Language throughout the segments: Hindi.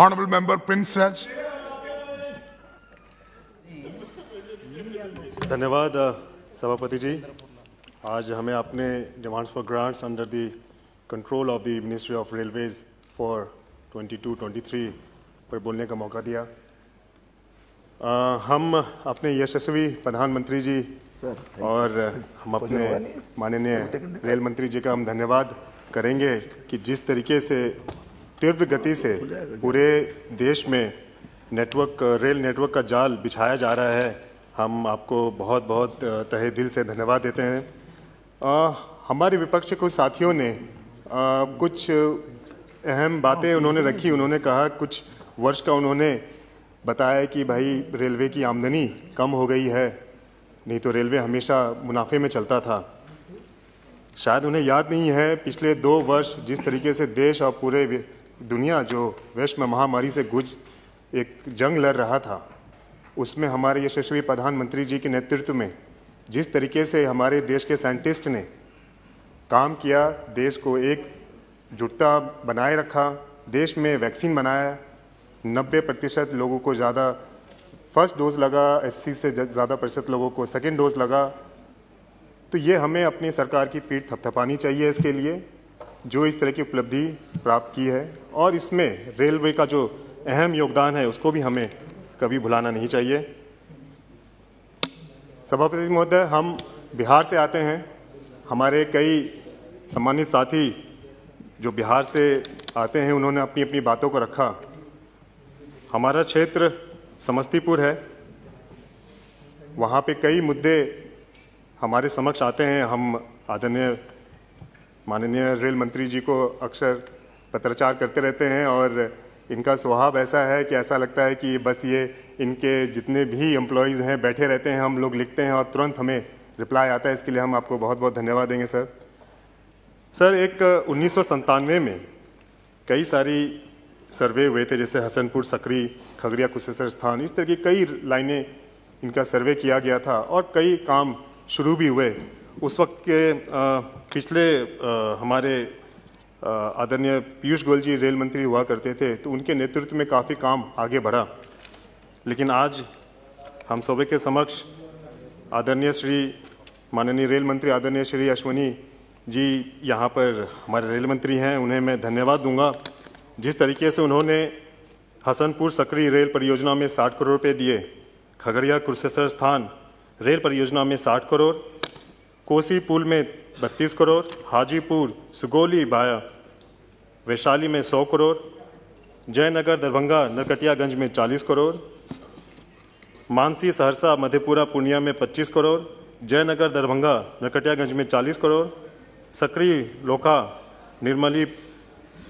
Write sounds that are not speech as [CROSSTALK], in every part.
Honorable Member Prince Raj. धन्यवाद सभापति जी आज हमें आपने demands for grants under the control of the ministry of railways for 22-23 पर बोलने का मौका दिया आ, हम अपने यशस्वी प्रधानमंत्री जी सर और हम अपने माननीय रेल मंत्री जी का हम धन्यवाद करेंगे कि जिस तरीके से तीव्र गति से पूरे देश में नेटवर्क रेल नेटवर्क का जाल बिछाया जा रहा है हम आपको बहुत बहुत तहे दिल से धन्यवाद देते हैं आ, हमारे विपक्ष के कुछ साथियों ने आ, कुछ अहम बातें उन्होंने रखी उन्होंने कहा कुछ वर्ष का उन्होंने बताया कि भाई रेलवे की आमदनी कम हो गई है नहीं तो रेलवे हमेशा मुनाफे में चलता था शायद उन्हें याद नहीं है पिछले दो वर्ष जिस तरीके से देश और पूरे दुनिया जो वैश्व में महामारी से गुज एक जंग लड़ रहा था उसमें हमारे यशस्वी प्रधानमंत्री जी के नेतृत्व में जिस तरीके से हमारे देश के साइंटिस्ट ने काम किया देश को एक जुटता बनाए रखा देश में वैक्सीन बनाया 90 प्रतिशत लोगों को ज़्यादा फर्स्ट डोज लगा 80 से ज़्यादा प्रतिशत लोगों को सेकेंड डोज लगा तो ये हमें अपनी सरकार की पीठ थपथपानी चाहिए इसके लिए जो इस तरह की उपलब्धि प्राप्त की है और इसमें रेलवे का जो अहम योगदान है उसको भी हमें कभी भुलाना नहीं चाहिए सभापति महोदय हम बिहार से आते हैं हमारे कई सम्मानित साथी जो बिहार से आते हैं उन्होंने अपनी अपनी बातों को रखा हमारा क्षेत्र समस्तीपुर है वहाँ पे कई मुद्दे हमारे समक्ष आते हैं हम आदरणीय माननीय रेल मंत्री जी को अक्सर पत्राचार करते रहते हैं और इनका स्वभाव ऐसा है कि ऐसा लगता है कि बस ये इनके जितने भी एम्प्लॉयज़ हैं बैठे रहते हैं हम लोग लिखते हैं और तुरंत हमें रिप्लाई आता है इसके लिए हम आपको बहुत बहुत धन्यवाद देंगे सर सर एक उन्नीस में कई सारी सर्वे हुए थे जैसे हसनपुर सकरी खगड़िया कुशेसर स्थान इस तरह की कई लाइनें इनका सर्वे किया गया था और कई काम शुरू भी हुए उस वक्त के पिछले हमारे आदरणीय पीयूष गोयल जी रेल मंत्री हुआ करते थे तो उनके नेतृत्व में काफ़ी काम आगे बढ़ा लेकिन आज हम सभी के समक्ष आदरणीय श्री माननीय रेल मंत्री आदरणीय श्री अश्वनी जी यहाँ पर हमारे रेल मंत्री हैं उन्हें मैं धन्यवाद दूंगा जिस तरीके से उन्होंने हसनपुर सकरी रेल परियोजना में 60 करोड़ रुपये दिए खगड़िया कुरसेसर स्थान रेल परियोजना में 60 करोड़ कोसी पुल में 32 करोड़ हाजीपुर सुगोली बाया वैशाली में 100 करोड़ जयनगर दरभंगा नरकटियागंज में 40 करोड़ मानसी सहरसा मधेपुरा पूर्णिया में 25 करोड़ जयनगर दरभंगा नरकटियागंज में 40 करोड़ सकरी लोखा निर्मली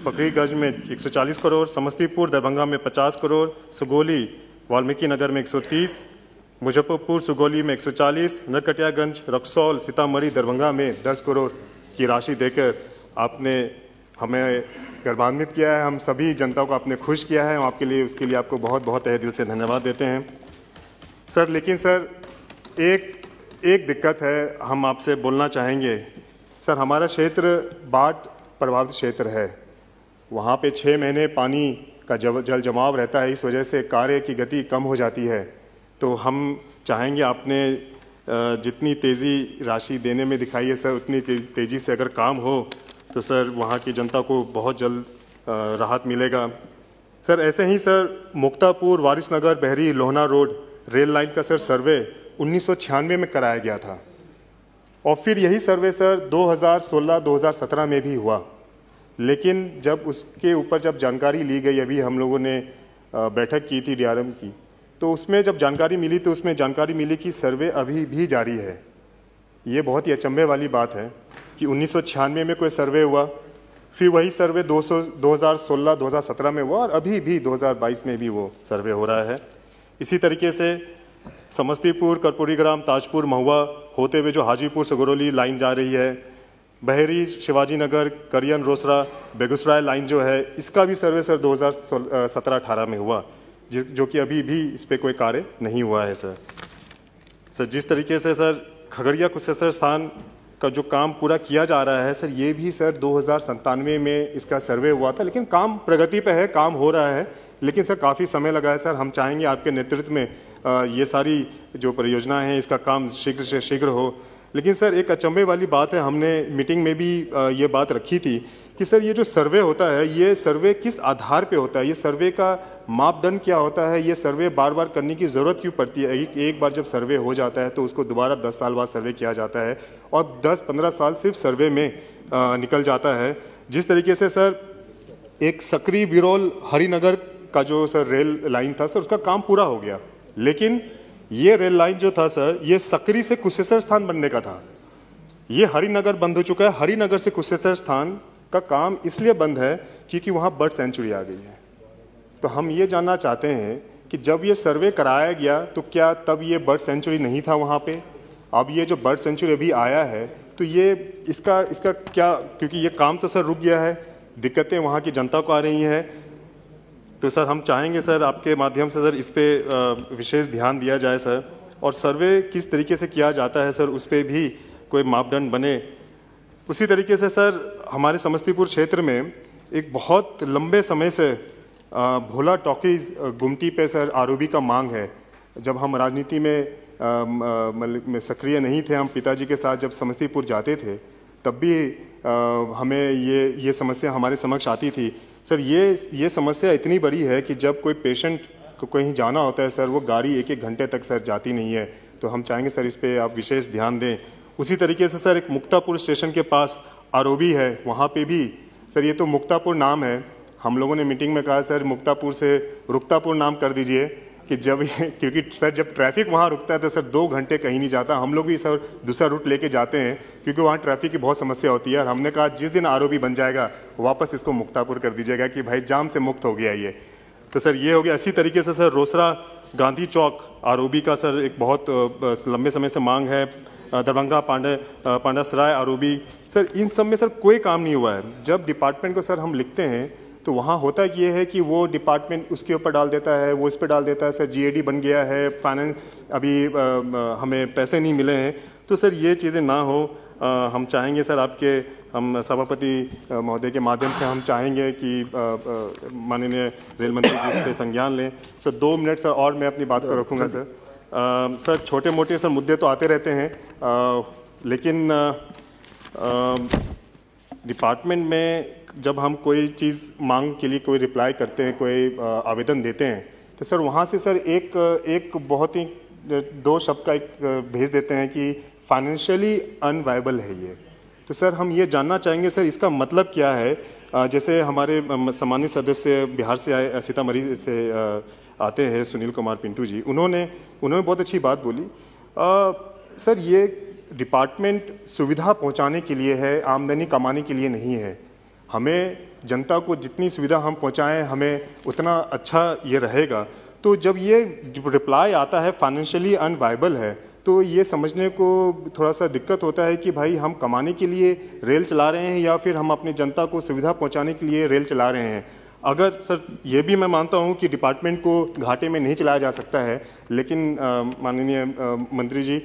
फकरीगंज में 140 करोड़ समस्तीपुर दरभंगा में 50 करोड़ सुगोली वाल्मीकि नगर में 130 मुजफ्फरपुर सुगौली में 140, नरकटियागंज रक्सौल सीतामढ़ी दरभंगा में 10 करोड़ की राशि देकर आपने हमें गर्वान्वित किया है हम सभी जनता को आपने खुश किया है आपके लिए उसके लिए आपको बहुत बहुत तह दिल से धन्यवाद देते हैं सर लेकिन सर एक एक दिक्कत है हम आपसे बोलना चाहेंगे सर हमारा क्षेत्र बाढ़ प्रभावित क्षेत्र है वहाँ पे छः महीने पानी का जल जमाव रहता है इस वजह से कार्य की गति कम हो जाती है तो हम चाहेंगे आपने जितनी तेज़ी राशि देने में दिखाई है सर उतनी तेज़ी से अगर काम हो तो सर वहाँ की जनता को बहुत जल्द राहत मिलेगा सर ऐसे ही sir Muktapur Waris Nagar Bahari Lohna road rail line का सर सर्वे उन्नीस में कराया गया था और फिर यही सर्वे सर 2016-2017 में भी हुआ लेकिन जब उसके ऊपर जब जानकारी ली गई अभी हम लोगों ने बैठक की थी डीआरएम की तो उसमें जब जानकारी मिली तो उसमें जानकारी मिली कि सर्वे अभी भी जारी है ये बहुत ही अचंभे वाली बात है कि उन्नीस में कोई सर्वे हुआ फिर वही सर्वे 200 2016 2017 में हुआ और अभी भी 2022 में भी वो सर्वे हो रहा है इसी तरीके से समस्तीपुर कर्पूरी ग्राम ताजपुर महुआ होते हुए जो हाजीपुर से लाइन जा रही है बहरी शिवाजी नगर करियन रोसरा बेगूसराय लाइन जो है इसका भी सर्वे सर दो हज़ार में हुआ जो कि अभी भी इस पर कोई कार्य नहीं हुआ है सर सर जिस तरीके से सर खगड़िया कुशेश्वर स्थान का जो काम पूरा किया जा रहा है सर ये भी सर दो में इसका सर्वे हुआ था लेकिन काम प्रगति पर है काम हो रहा है लेकिन सर काफ़ी समय लगा है सर हम चाहेंगे आपके नेतृत्व में ये सारी जो परियोजना है इसका काम शीघ्र से शीघ्र हो लेकिन सर एक अचंभे वाली बात है हमने मीटिंग में भी ये बात रखी थी कि सर ये जो सर्वे होता है ये सर्वे किस आधार पे होता है ये सर्वे का मापदंड क्या होता है ये सर्वे बार बार करने की ज़रूरत क्यों पड़ती है एक, एक बार जब सर्वे हो जाता है तो उसको दोबारा दस साल बाद सर्वे किया जाता है और दस पंद्रह साल सिर्फ सर्वे में आ, निकल जाता है जिस तरीके से सर एक सक्रिय बिरोल हरिनगर का जो सर रेल लाइन था सर उसका काम पूरा हो गया लेकिन ये रेल लाइन जो था सर ये सकरी से कुशेश्वर स्थान बनने का था ये हरिनगर बंद हो चुका है हरिनगर से कुशेश्वर स्थान का काम इसलिए बंद है क्योंकि वहाँ बर्ड सेंचुरी आ गई है तो हम ये जानना चाहते हैं कि जब ये सर्वे कराया गया तो क्या तब ये बर्ड सेंचुरी नहीं था वहाँ पे अब ये जो बर्ड सेंचुरी अभी आया है तो ये इसका इसका क्या क्योंकि ये काम तो सर रुक गया है दिक्कतें वहाँ की जनता को आ रही हैं तो सर हम चाहेंगे सर आपके माध्यम से सर इस पर विशेष ध्यान दिया जाए सर और सर्वे किस तरीके से किया जाता है सर उस पर भी कोई मापदंड बने उसी तरीके से सर हमारे समस्तीपुर क्षेत्र में एक बहुत लंबे समय से भोला टॉकीज गुमटी पे सर आरोपी का मांग है जब हम राजनीति में मतलब सक्रिय नहीं थे हम पिताजी के साथ जब समस्तीपुर जाते थे तब भी हमें ये ये समस्या हमारे समक्ष आती थी सर ये ये समस्या इतनी बड़ी है कि जब कोई पेशेंट को कहीं जाना होता है सर वो गाड़ी एक एक घंटे तक सर जाती नहीं है तो हम चाहेंगे सर इस पर आप विशेष ध्यान दें उसी तरीके से सर एक मुक्तापुर स्टेशन के पास आर है वहाँ पर भी सर ये तो मुक्तापुर नाम है हम लोगों ने मीटिंग में कहा सर मुक्तापुर से रुक्तापुर नाम कर दीजिए कि जब [LAUGHS] क्योंकि सर जब ट्रैफिक वहाँ रुकता है तो सर दो घंटे कहीं नहीं जाता हम लोग भी सर दूसरा रूट लेके जाते हैं क्योंकि वहाँ ट्रैफिक की बहुत समस्या होती है और हमने कहा जिस दिन आरोपी बन जाएगा वापस इसको मुक्तापुर कर दीजिएगा कि भाई जाम से मुक्त हो गया ये तो सर ये हो गया इसी तरीके से सर रोसरा गांधी चौक आर का सर एक बहुत लंबे समय से मांग है दरभंगा पांडे पांडासराय आरोबी सर इन सब में सर कोई काम नहीं हुआ है जब डिपार्टमेंट को सर हम लिखते हैं तो वहाँ होता ये है कि वो डिपार्टमेंट उसके ऊपर डाल देता है वो इस पर डाल देता है सर जी बन गया है फाइनेंस अभी आ, हमें पैसे नहीं मिले हैं तो सर ये चीज़ें ना हो आ, हम चाहेंगे सर आपके हम सभापति महोदय के माध्यम से हम चाहेंगे कि माननीय रेल मंत्री जी इस पर संज्ञान लें सर दो मिनट सर और मैं अपनी बात को रखूँगा सर आ, सर छोटे मोटे सर मुद्दे तो आते रहते हैं आ, लेकिन डिपार्टमेंट में जब हम कोई चीज़ मांग के लिए कोई रिप्लाई करते हैं कोई आवेदन देते हैं तो सर वहाँ से सर एक एक बहुत ही दो शब्द का एक भेज देते हैं कि फाइनेंशियली अनवाइबल है ये तो सर हम ये जानना चाहेंगे सर इसका मतलब क्या है जैसे हमारे सामान्य सदस्य बिहार से आए सीतामढ़ी से आते हैं सुनील कुमार पिंटू जी उन्होंने उन्होंने बहुत अच्छी बात बोली आ, सर ये डिपार्टमेंट सुविधा पहुंचाने के लिए है आमदनी कमाने के लिए नहीं है हमें जनता को जितनी सुविधा हम पहुंचाएं हमें उतना अच्छा ये रहेगा तो जब ये रिप्लाई आता है फाइनेंशियली अनवाइबल है तो ये समझने को थोड़ा सा दिक्कत होता है कि भाई हम कमाने के लिए रेल चला रहे हैं या फिर हम अपने जनता को सुविधा पहुंचाने के लिए रेल चला रहे हैं अगर सर ये भी मैं मानता हूं कि डिपार्टमेंट को घाटे में नहीं चलाया जा सकता है लेकिन माननीय मंत्री जी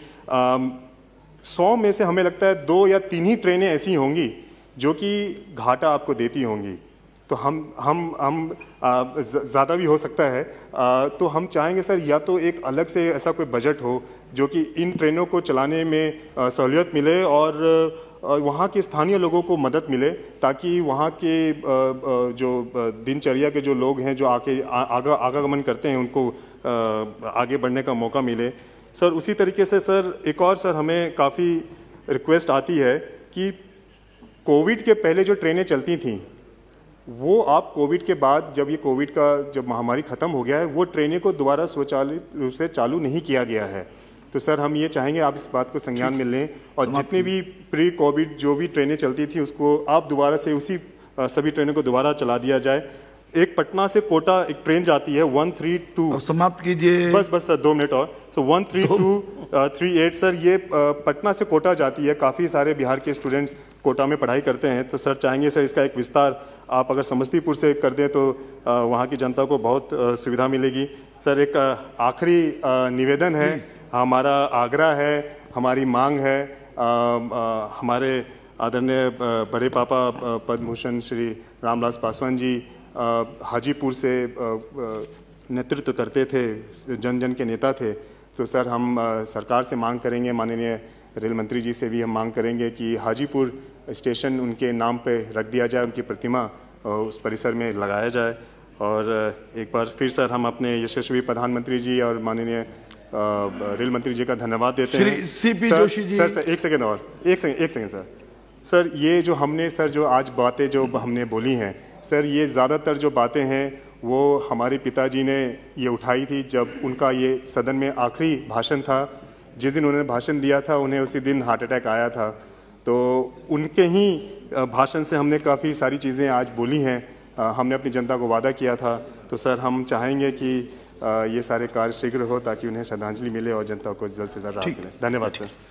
सौ में से हमें लगता है दो या तीन ही ट्रेनें ऐसी होंगी जो कि घाटा आपको देती होंगी तो हम हम हम ज़्यादा भी हो सकता है आ, तो हम चाहेंगे सर या तो एक अलग से ऐसा कोई बजट हो जो कि इन ट्रेनों को चलाने में सहूलियत मिले और वहाँ के स्थानीय लोगों को मदद मिले ताकि वहाँ के जो दिनचर्या के जो लोग हैं जो आके आगा आगागमन करते हैं उनको आगे बढ़ने का मौका मिले सर उसी तरीके से सर एक और सर हमें काफ़ी रिक्वेस्ट आती है कि कोविड के पहले जो ट्रेनें चलती थी वो आप कोविड के बाद जब ये कोविड का जब महामारी ख़त्म हो गया है वो ट्रेनें को दोबारा स्वचालित रूप से चालू नहीं किया गया है तो सर हम ये चाहेंगे आप इस बात को संज्ञान में लें और जितनी भी प्री कोविड जो भी ट्रेनें चलती थी उसको आप दोबारा से उसी सभी ट्रेनों को दोबारा चला दिया जाए एक पटना से कोटा एक ट्रेन जाती है वन थ्री टू समाप्त कीजिए बस बस सर दो मिनट और so one three two three eight sir ये पटना से कोटा जाती है काफ़ी सारे बिहार के स्टूडेंट्स कोटा में पढ़ाई करते हैं तो सर चाहेंगे सर इसका एक विस्तार आप अगर समस्तीपुर से कर दें तो वहाँ की जनता को बहुत सुविधा मिलेगी सर एक आखिरी निवेदन है हमारा आगरा है हमारी मांग है आ, आ, हमारे आदरणीय बड़े पापा पद्मभूषण श्री रामलाल पासवान जी आ, हाजीपुर से नेतृत्व करते थे जन जन के नेता थे तो सर हम सरकार से मांग करेंगे माननीय रेल मंत्री जी से भी हम मांग करेंगे कि हाजीपुर स्टेशन उनके नाम पे रख दिया जाए उनकी प्रतिमा उस परिसर में लगाया जाए और एक बार फिर सर हम अपने यशस्वी प्रधानमंत्री जी और माननीय रेल मंत्री जी का धन्यवाद देते हैं सीपी जोशी जी सर सर एक सेकेंड और एक सेकेंड एक सेकेंड सर सर ये जो हमने सर जो आज बातें जो हमने बोली हैं सर ये ज़्यादातर जो बातें हैं वो हमारे पिताजी ने ये उठाई थी जब उनका ये सदन में आखिरी भाषण था जिस दिन उन्होंने भाषण दिया था उन्हें उसी दिन हार्ट अटैक आया था तो उनके ही भाषण से हमने काफ़ी सारी चीज़ें आज बोली हैं हमने अपनी जनता को वादा किया था तो सर हम चाहेंगे कि ये सारे कार्य शीघ्र हो ताकि उन्हें श्रद्धांजलि मिले और जनता को जल्द से जल्द राहत मिले धन्यवाद सर